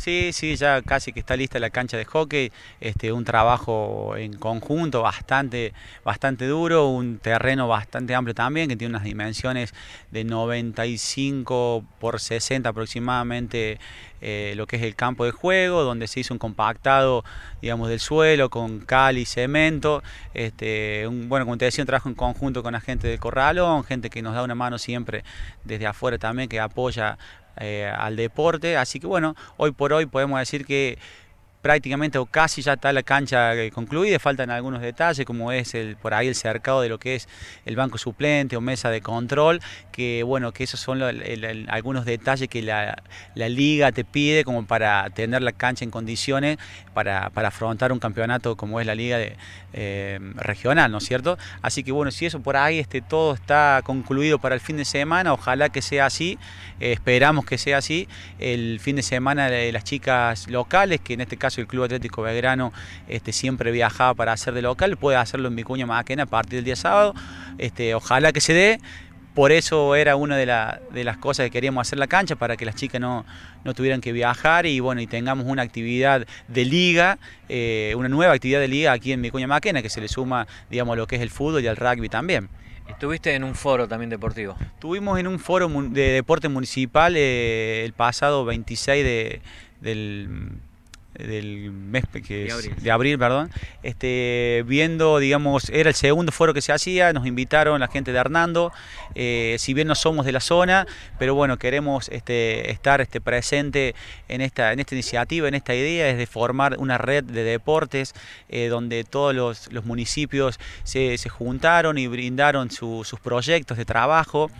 Sí, sí, ya casi que está lista la cancha de hockey, este, un trabajo en conjunto bastante, bastante duro, un terreno bastante amplio también, que tiene unas dimensiones de 95 por 60 aproximadamente, eh, lo que es el campo de juego, donde se hizo un compactado, digamos, del suelo con cal y cemento, este, un, bueno, como te decía, un trabajo en conjunto con la gente de Corralón, gente que nos da una mano siempre desde afuera también, que apoya eh, al deporte. Así que bueno, hoy por hoy podemos decir que prácticamente o casi ya está la cancha eh, concluida, faltan algunos detalles como es el, por ahí el cercado de lo que es el banco suplente o mesa de control, que bueno, que esos son algunos detalles que la, liga te pide como para tener la cancha en condiciones para, afrontar un campeonato como es la liga eh, regional, ¿no es cierto? Así que bueno, si eso por ahí este, todo está concluido para el fin de semana, ojalá que sea así, eh, esperamos que sea así, el fin de semana de las chicas locales, que en este caso el Club Atlético Belgrano este, siempre viajaba para hacer de local, puede hacerlo en Vicuña Maquena a partir del día sábado. Este, ojalá que se dé. Por eso era una de, las cosas que queríamos hacer la cancha, para que las chicas no, no tuvieran que viajar y bueno, y tengamos una actividad de liga, eh, una nueva actividad de liga aquí en Vicuña Maquena, que se le suma, digamos, lo que es el fútbol y al rugby también. Estuviste en un foro también deportivo. Estuvimos en un foro de deporte municipal eh, el pasado 26 de, del del mes que de abril, perdón, este, viendo, digamos, era el segundo foro que se hacía, nos invitaron la gente de Hernando, eh, si bien no somos de la zona, pero bueno, queremos este, estar este, presente en esta, iniciativa, en esta idea, es de formar una red de deportes eh, donde todos los, municipios se, juntaron y brindaron sus proyectos de trabajo,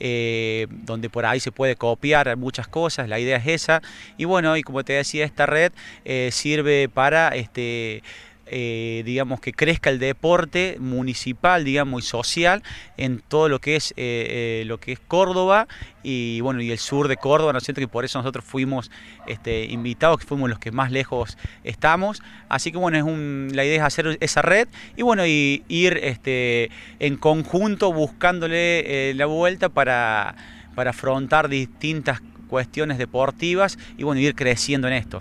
eh, donde por ahí se puede copiar muchas cosas, la idea es esa, y bueno, y como te decía, esta red eh, sirve para este, eh, digamos que crezca el deporte municipal digamos y social en todo lo que es eh, lo que es Córdoba y bueno y el sur de Córdoba siento que por eso nosotros fuimos este, invitados que fuimos los que más lejos estamos así que es la idea es hacer esa red y bueno y ir este, en conjunto buscándole la vuelta para para afrontar distintas cuestiones deportivas y bueno ir creciendo en esto